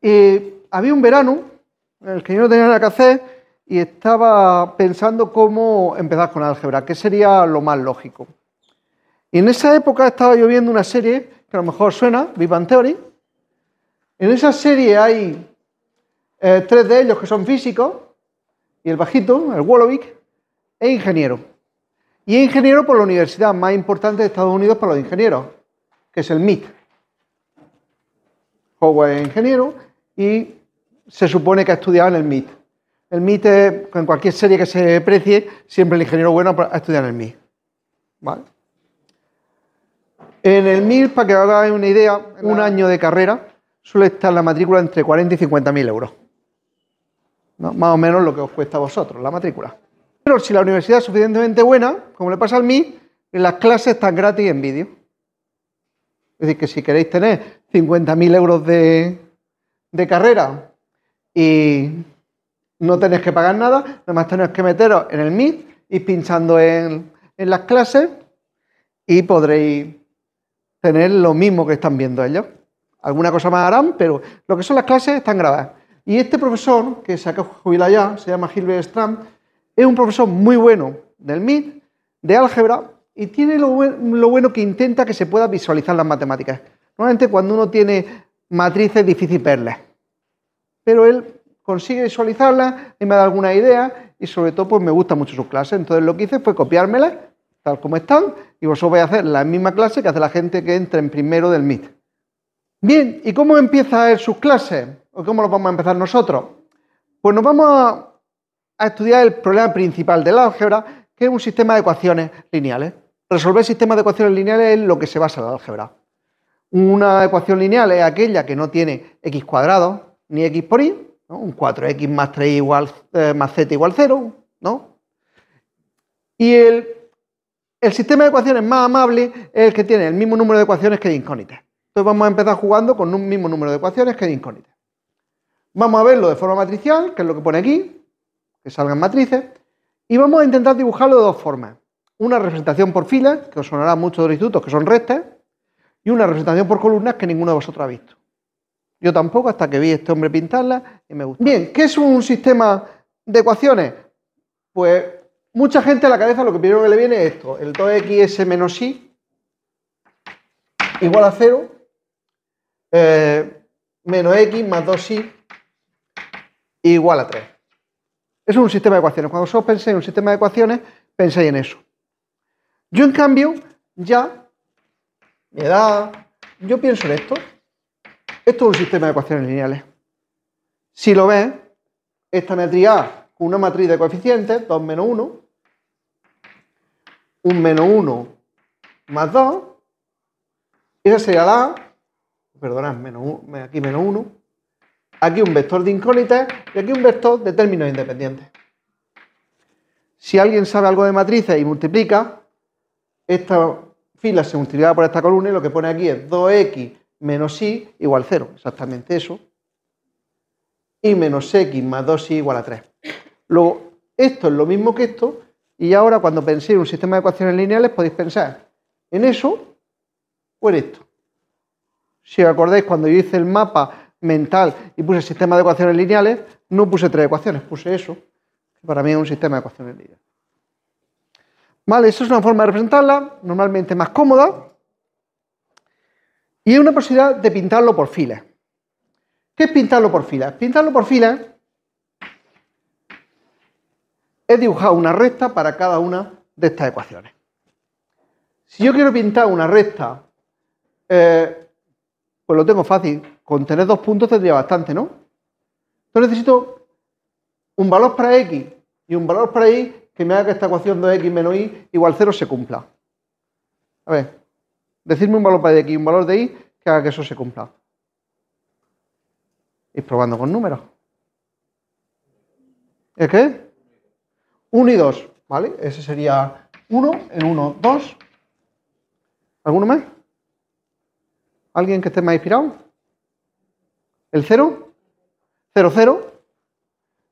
Y había un verano en el que yo no tenía nada que hacer y estaba pensando cómo empezar con álgebra, qué sería lo más lógico. Y en esa época estaba yo viendo una serie que a lo mejor suena, Big Theory. En esa serie hay eh, tres de ellos que son físicos y el bajito, el Wolovic, es ingeniero. Y es ingeniero por la universidad más importante de Estados Unidos para los ingenieros, que es el MIT. Howard es ingeniero y se supone que ha estudiado en el MIT. El MIT, en cualquier serie que se precie, siempre el ingeniero bueno para estudiar en el MIT. En el MIT, para que hagáis una idea, un año de carrera suele estar la matrícula entre 40 y 50 mil euros. Más o menos lo que os cuesta a vosotros, la matrícula. Pero si la universidad es suficientemente buena, como le pasa al MIT, las clases están gratis en vídeo. Es decir, que si queréis tener 50.000 euros de, carrera y no tenéis que pagar nada, nada más tenéis que meteros en el MIT, y pinchando en, las clases y podréis tener lo mismo que están viendo ellos. Alguna cosa más harán, pero lo que son las clases están grabadas. Y este profesor, que se ha jubilado ya, se llama Gilbert Strand. Es un profesor muy bueno del MIT, de álgebra, y tiene lo, bueno que intenta que se pueda visualizar las matemáticas. Normalmente cuando uno tiene matrices es difícil verlas, pero él consigue visualizarlas y me da alguna idea y sobre todo pues me gusta mucho sus clases. Entonces lo que hice fue copiármelas tal como están y vosotros vais a hacer la misma clase que hace la gente que entra en primero del MIT. Bien, ¿y cómo empieza él sus clases? ¿O cómo lo vamos a empezar nosotros? Pues nos vamos a a estudiar el problema principal del álgebra, que es un sistema de ecuaciones lineales. Resolver sistemas de ecuaciones lineales es lo que se basa en la álgebra. Una ecuación lineal es aquella que no tiene x cuadrado ni x por y, un 4x más 3 igual, eh, más z igual 0, ¿no? Y el, el sistema de ecuaciones más amable es el que tiene el mismo número de ecuaciones que de incógnitas. Entonces vamos a empezar jugando con un mismo número de ecuaciones que de incógnitas. Vamos a verlo de forma matricial, que es lo que pone aquí que salgan matrices, y vamos a intentar dibujarlo de dos formas. Una representación por filas, que os sonará mucho de los institutos, que son rectas, y una representación por columnas que ninguno de vosotros ha visto. Yo tampoco, hasta que vi a este hombre pintarla y me gustó. Bien, ¿qué es un sistema de ecuaciones? Pues mucha gente a la cabeza lo que primero que le viene es esto, el 2 xs menos y igual a 0, eh, menos x más 2y igual a 3. Eso es un sistema de ecuaciones. Cuando vosotros penséis en un sistema de ecuaciones, penséis en eso. Yo, en cambio, ya, me da. yo pienso en esto. Esto es un sistema de ecuaciones lineales. Si lo ves, esta matriz A con una matriz de coeficientes, 2 menos 1, 1 menos 1 más 2, esa sería la A, perdonad, aquí menos 1, aquí un vector de incógnitas y aquí un vector de términos independientes. Si alguien sabe algo de matrices y multiplica, esta fila se multiplica por esta columna y lo que pone aquí es 2x menos y igual 0, exactamente eso. Y menos x más 2y igual a 3. Luego, esto es lo mismo que esto, y ahora cuando penséis en un sistema de ecuaciones lineales podéis pensar en eso o en esto. Si os acordáis, cuando yo hice el mapa mental y puse sistema de ecuaciones lineales, no puse tres ecuaciones, puse eso, que para mí es un sistema de ecuaciones lineales. Vale, eso es una forma de representarla, normalmente más cómoda, y hay una posibilidad de pintarlo por filas. ¿Qué es pintarlo por filas? Pintarlo por filas es dibujar una recta para cada una de estas ecuaciones. Si yo quiero pintar una recta, eh, pues lo tengo fácil, con tener dos puntos tendría bastante, ¿no? Entonces necesito un valor para x y un valor para y que me haga que esta ecuación de x menos y igual 0 se cumpla. A ver, decirme un valor para x y un valor de y que haga que eso se cumpla. Y probando con números. ¿Es qué? 1 y 2, ¿vale? Ese sería 1, en 1, 2. ¿Alguno más? ¿Alguien que esté más inspirado? El 0, 0, 0,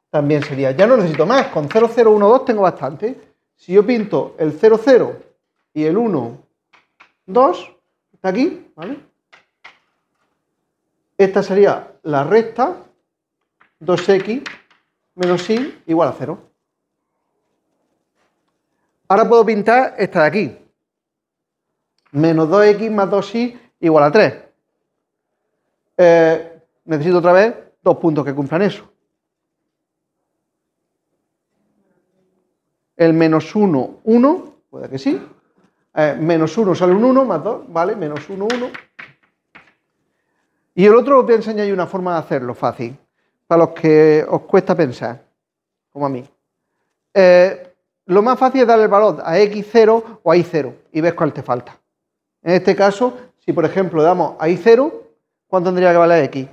también sería. Ya no necesito más, con 0, 0, 1, 2 tengo bastante. Si yo pinto el 0, 0 y el 1, 2, está aquí, ¿vale? Esta sería la recta 2x menos y igual a 0. Ahora puedo pintar esta de aquí. Menos 2x más 2y igual a 3. Eh, necesito otra vez dos puntos que cumplan eso. El menos 1, 1, puede que sí. Eh, menos 1 sale un 1, más 2, ¿vale? Menos 1, 1. Y el otro os voy a enseñar una forma de hacerlo fácil, para los que os cuesta pensar, como a mí. Eh, lo más fácil es dar el valor a x0 o a y0 y ves cuál te falta. En este caso, si por ejemplo damos a y0, ¿cuánto tendría que valer x?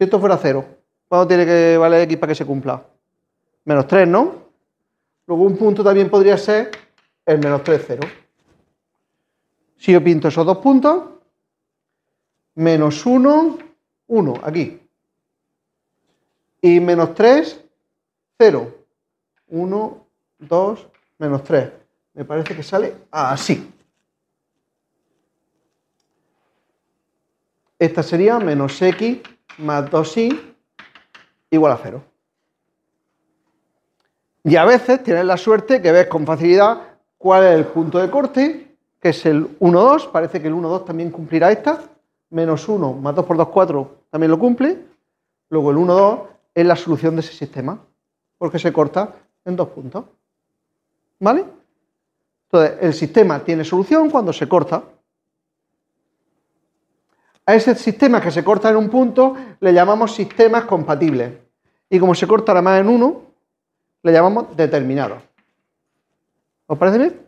Si esto fuera 0, ¿cuánto tiene que valer X para que se cumpla? Menos 3, ¿no? Luego un punto también podría ser el menos 3, 0. Si yo pinto esos dos puntos, menos 1, 1, aquí. Y menos 3, 0. 1, 2, menos 3. Me parece que sale así. Esta sería menos x más 2i igual a 0. Y a veces tienes la suerte que ves con facilidad cuál es el punto de corte, que es el 1, 2. Parece que el 1, 2 también cumplirá esta. Menos 1 más 2 por 2, 4 también lo cumple. Luego el 1, 2 es la solución de ese sistema, porque se corta en dos puntos. ¿Vale? Entonces, el sistema tiene solución cuando se corta. A ese sistema que se corta en un punto le llamamos sistemas compatibles. Y como se corta la más en uno, le llamamos determinado. ¿Os parece bien?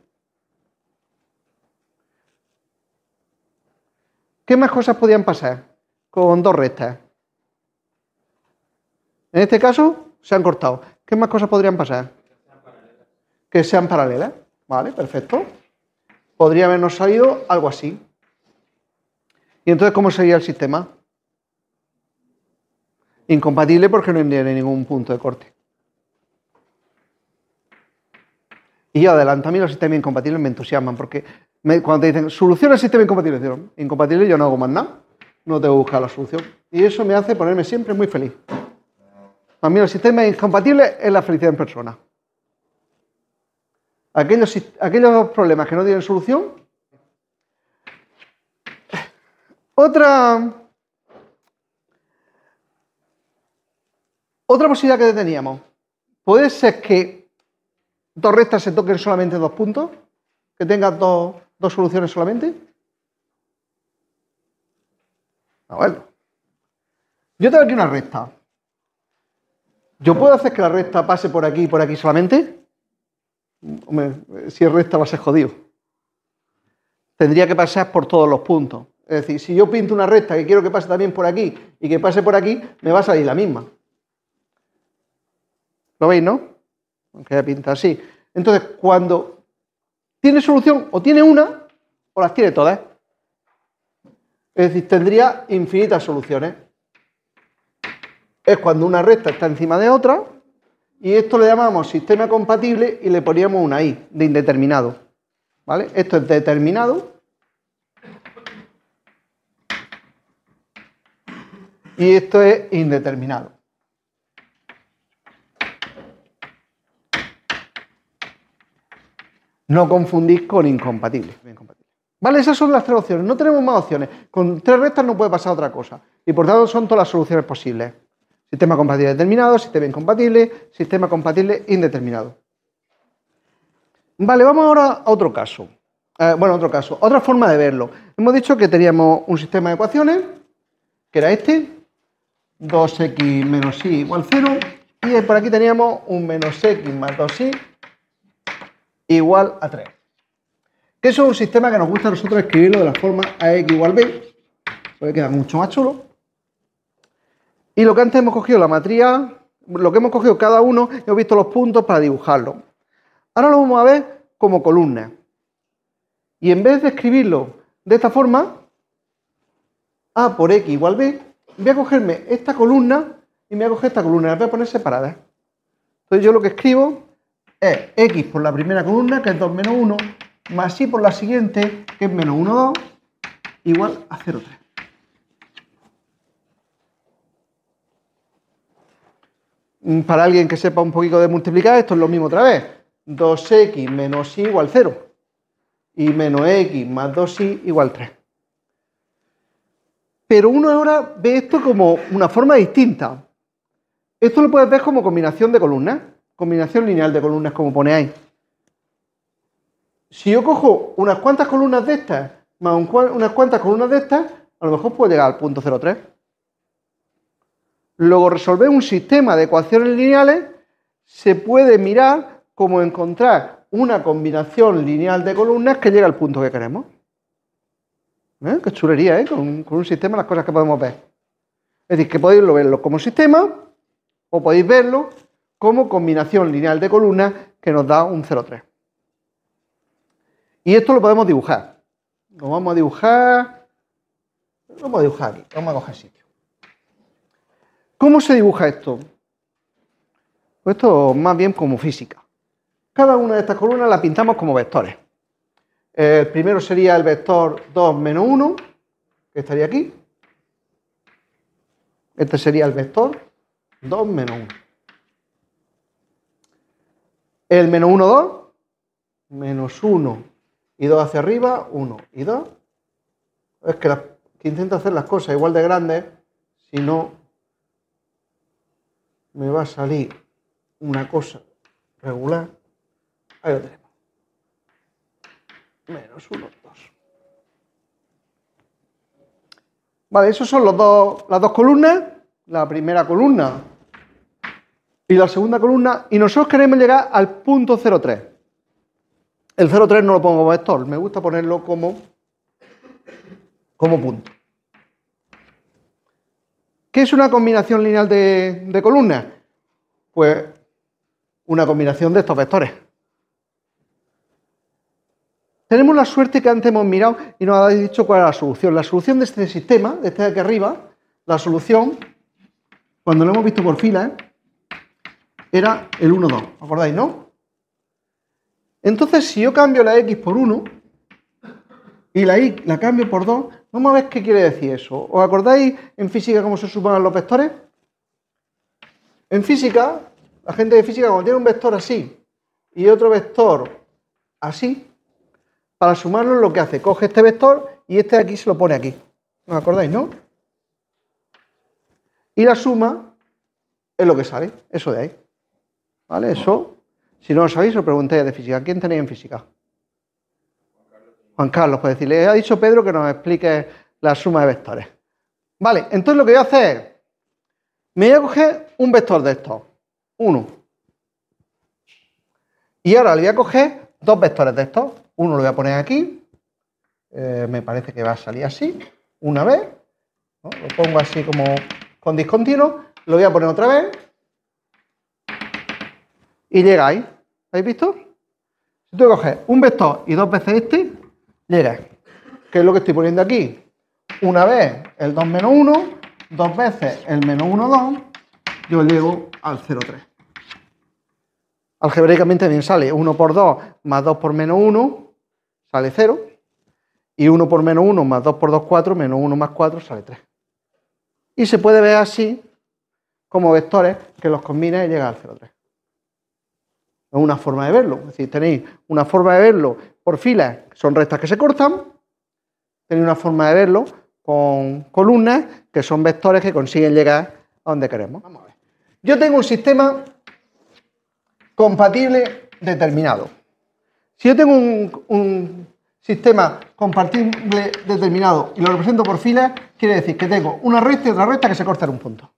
¿Qué más cosas podían pasar con dos rectas? En este caso, se han cortado. ¿Qué más cosas podrían pasar? Que sean paralelas. Vale, perfecto. Podría habernos salido algo así. ¿Y entonces cómo sería el sistema? Incompatible porque no tiene ningún punto de corte. Y yo adelanto, a mí los sistemas incompatibles me entusiasman porque cuando te dicen soluciona el sistema incompatible, digo, incompatible yo no hago más nada, no tengo que buscar la solución. Y eso me hace ponerme siempre muy feliz. A mí el sistema incompatible es la felicidad en persona. Aquellos, aquellos problemas que no tienen solución Otra, otra posibilidad que teníamos. Puede ser que dos rectas se toquen solamente dos puntos, que tenga dos, soluciones solamente. A ah, ver, Yo tengo aquí una recta. ¿Yo puedo hacer que la recta pase por aquí y por aquí solamente? si es recta va a jodido. Tendría que pasar por todos los puntos. Es decir, si yo pinto una recta que quiero que pase también por aquí y que pase por aquí, me va a salir la misma. ¿Lo veis, no? Aunque pinta así. Entonces, cuando tiene solución, o tiene una, o las tiene todas. Es decir, tendría infinitas soluciones. Es cuando una recta está encima de otra, y esto le llamamos sistema compatible y le poníamos una i de indeterminado. ¿Vale? Esto es determinado y esto es indeterminado. No confundís con incompatible. Vale, esas son las tres opciones. No tenemos más opciones. Con tres rectas no puede pasar otra cosa. Y por tanto son todas las soluciones posibles. Sistema compatible determinado, sistema incompatible, sistema compatible indeterminado. Vale, vamos ahora a otro caso. Eh, bueno, otro caso, otra forma de verlo. Hemos dicho que teníamos un sistema de ecuaciones, que era este, 2x menos y igual 0. Y por aquí teníamos un menos x más 2y igual a 3. Que eso es un sistema que nos gusta a nosotros escribirlo de la forma ax igual b, porque queda mucho más chulo. Y lo que antes hemos cogido, la matriz lo que hemos cogido cada uno, hemos visto los puntos para dibujarlo. Ahora lo vamos a ver como columna Y en vez de escribirlo de esta forma, A por x igual b, voy a cogerme esta columna y me voy a coger esta columna, las voy a poner separadas. Entonces yo lo que escribo es x por la primera columna, que es 2 menos 1, más y por la siguiente, que es menos 1, 2, igual a 0, 3. Mm, para alguien que sepa un poquito de multiplicar, esto es lo mismo otra vez. 2x menos y igual 0. Y menos x más 2y igual 3. Pero uno ahora ve esto como una forma distinta. Esto lo puedes ver como combinación de columnas, combinación lineal de columnas, como pone ahí. Si yo cojo unas cuantas columnas de estas, más unas cuantas columnas de estas, a lo mejor puedo llegar al punto 0,3. Luego resolver un sistema de ecuaciones lineales se puede mirar como encontrar una combinación lineal de columnas que llega al punto que queremos. ¿Eh? Qué chulería, ¿eh? Con, un sistema las cosas que podemos ver. Es decir, que podéis verlo como sistema o podéis verlo como combinación lineal de columnas que nos da un 0,3. Y esto lo podemos dibujar. Lo vamos a dibujar. Lo vamos a dibujar aquí. Vamos a coger sitio. ¿Cómo se dibuja esto? Pues esto más bien como física. Cada una de estas columnas la pintamos como vectores. El eh, primero sería el vector 2 menos 1, que estaría aquí. Este sería el vector 2 menos 1. El menos 1, 2, menos 1 y 2 hacia arriba, 1 y 2. Es que, la, intento hacer las cosas igual de grandes, si no me va a salir una cosa regular. Ahí lo tenemos menos 1, 2. Vale, esos son los dos, las dos columnas, la primera columna y la segunda columna, y nosotros queremos llegar al punto 0,3. El 0,3 no lo pongo como vector, me gusta ponerlo como, como punto. ¿Qué es una combinación lineal de, de columnas? Pues una combinación de estos vectores. Tenemos la suerte que antes hemos mirado y nos habéis dicho cuál era la solución. La solución de este sistema, de este de aquí arriba, la solución, cuando lo hemos visto por fila, ¿eh? era el 1, 2. ¿Acordáis, no? Entonces, si yo cambio la x por 1 y la y la cambio por 2, vamos a ver qué quiere decir eso. ¿Os acordáis en física cómo se suman los vectores? En física, la gente de física cuando tiene un vector así y otro vector así, para sumarlo lo que hace, coge este vector y este de aquí se lo pone aquí. ¿Os acordáis, no? Y la suma es lo que sale, eso de ahí. ¿Vale? Eso, si no lo sabéis, lo preguntáis de física. ¿Quién tenéis en física? Juan Carlos, pues le ha dicho Pedro que nos explique la suma de vectores. Vale, entonces lo que voy a hacer es, me voy a coger un vector de estos, uno. Y ahora le voy a coger dos vectores de estos, 1 lo voy a poner aquí, eh, me parece que va a salir así, una vez, lo pongo así como con discontinuo, lo voy a poner otra vez y llegáis, ahí. ¿Habéis visto? Si tú coges un vector y dos veces este, llega. ¿Qué es lo que estoy poniendo aquí? Una vez el 2 menos 1, dos veces el menos 1, 2, yo llego al 0, 3. Algebraicamente bien sale 1 por 2 más 2 por menos 1, sale 0. Y 1 por menos 1 más 2 por 2, 4, menos 1 más 4 sale 3. Y se puede ver así como vectores que los combina y llega al 0,3. Es una forma de verlo. Es decir, tenéis una forma de verlo por filas, que son rectas que se cortan. Tenéis una forma de verlo con columnas, que son vectores que consiguen llegar a donde queremos. Vamos a ver. Yo tengo un sistema compatible determinado. Si yo tengo un, sistema compartible determinado y lo represento por filas, quiere decir que tengo una recta y otra recta que se corta en un punto.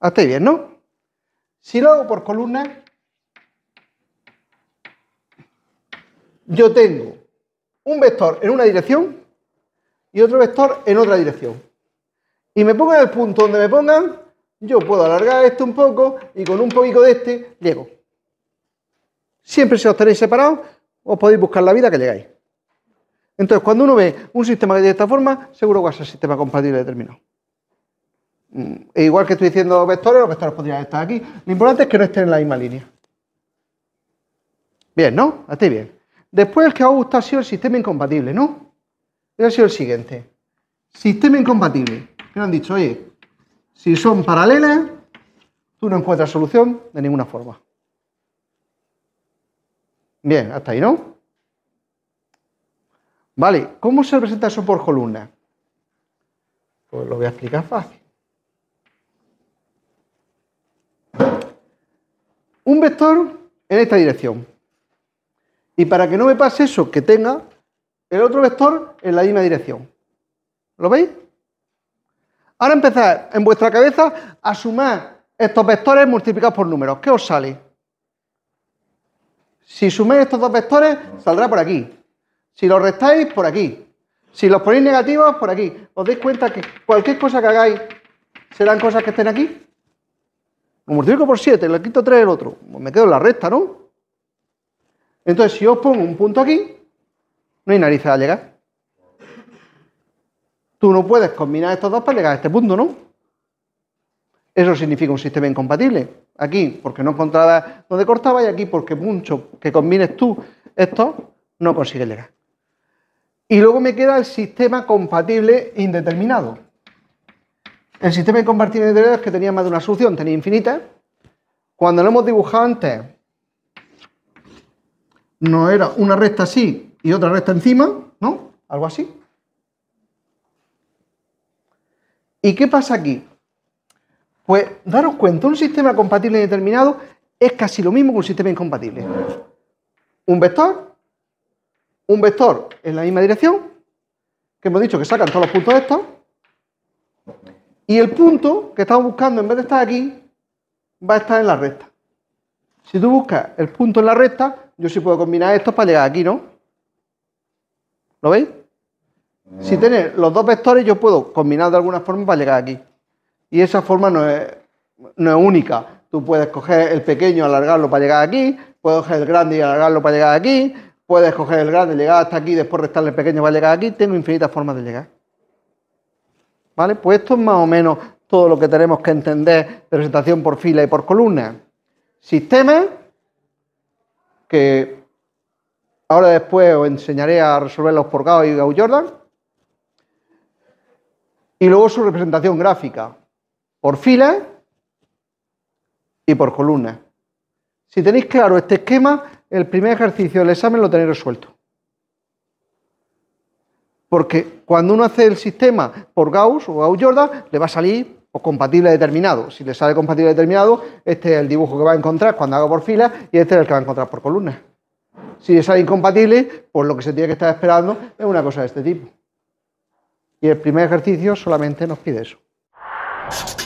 Hasta bien, ¿no? Si lo hago por columnas, yo tengo un vector en una dirección y otro vector en otra dirección. Y me pongan el punto donde me pongan, yo puedo alargar esto un poco y con un poquito de este llego. Siempre si os tenéis separados, os podéis buscar la vida que llegáis. Entonces, cuando uno ve un sistema que esta forma, seguro que va a ser sistema compatible determinado. Mm, e igual que estoy diciendo vectores, los vectores podrían estar aquí. Lo importante es que no estén en la misma línea. Bien, ¿no? ti bien. Después el que ha gustado ha sido el sistema incompatible, ¿no? Y ha sido el siguiente. Sistema incompatible. Que han dicho, oye, si son paralelas, tú no encuentras solución de ninguna forma. Bien, hasta ahí, ¿no? Vale, ¿cómo se representa eso por columna? Pues lo voy a explicar fácil. Un vector en esta dirección. Y para que no me pase eso, que tenga el otro vector en la misma dirección. ¿Lo veis? Ahora empezad en vuestra cabeza a sumar estos vectores multiplicados por números. ¿Qué os sale? Si suméis estos dos vectores, saldrá por aquí. Si los restáis, por aquí. Si los ponéis negativos, por aquí. ¿Os dais cuenta que cualquier cosa que hagáis serán cosas que estén aquí? Lo multiplico por 7, le quito 3 el otro. Pues me quedo en la recta, ¿no? Entonces, si os pongo un punto aquí, no hay narices a llegar. Tú no puedes combinar estos dos para llegar a este punto, ¿no? Eso significa un sistema incompatible aquí porque no encontraba donde cortaba y aquí porque mucho que combines tú esto, no consigue llegar. Y luego me queda el sistema compatible indeterminado. El sistema incompatible indeterminado es que tenía más de una solución, tenía infinita. Cuando lo hemos dibujado antes, no era una recta así y otra recta encima, ¿no? Algo así. ¿Y qué pasa aquí? Pues daros cuenta, un sistema compatible determinado es casi lo mismo que un sistema incompatible. Un vector, un vector en la misma dirección, que hemos dicho que sacan todos los puntos estos, y el punto que estamos buscando en vez de estar aquí, va a estar en la recta. Si tú buscas el punto en la recta, yo sí puedo combinar estos para llegar aquí, ¿no? ¿Lo veis? Si mm. tenéis los dos vectores, yo puedo combinar de alguna forma para llegar aquí. Y esa forma no es, única. Tú puedes coger el pequeño, alargarlo para llegar aquí, puedes coger el grande y alargarlo para llegar aquí, puedes coger el grande, y llegar hasta aquí, después restarle el pequeño para llegar aquí. Tengo infinitas formas de llegar. ¿Vale? Pues esto es más o menos todo lo que tenemos que entender de presentación por fila y por columna. Sistema. que ahora después os enseñaré a resolverlos por Gauss y Gauss-Jordan. Y luego su representación gráfica, por fila y por columna. Si tenéis claro este esquema, el primer ejercicio del examen lo tenéis resuelto. Porque cuando uno hace el sistema por Gauss o Gauss-Jordan, le va a salir o compatible determinado. Si le sale compatible determinado, este es el dibujo que va a encontrar cuando haga por fila y este es el que va a encontrar por columna. Si le sale incompatible, pues lo que se tiene que estar esperando es una cosa de este tipo. Y el primer ejercicio solamente nos pide eso.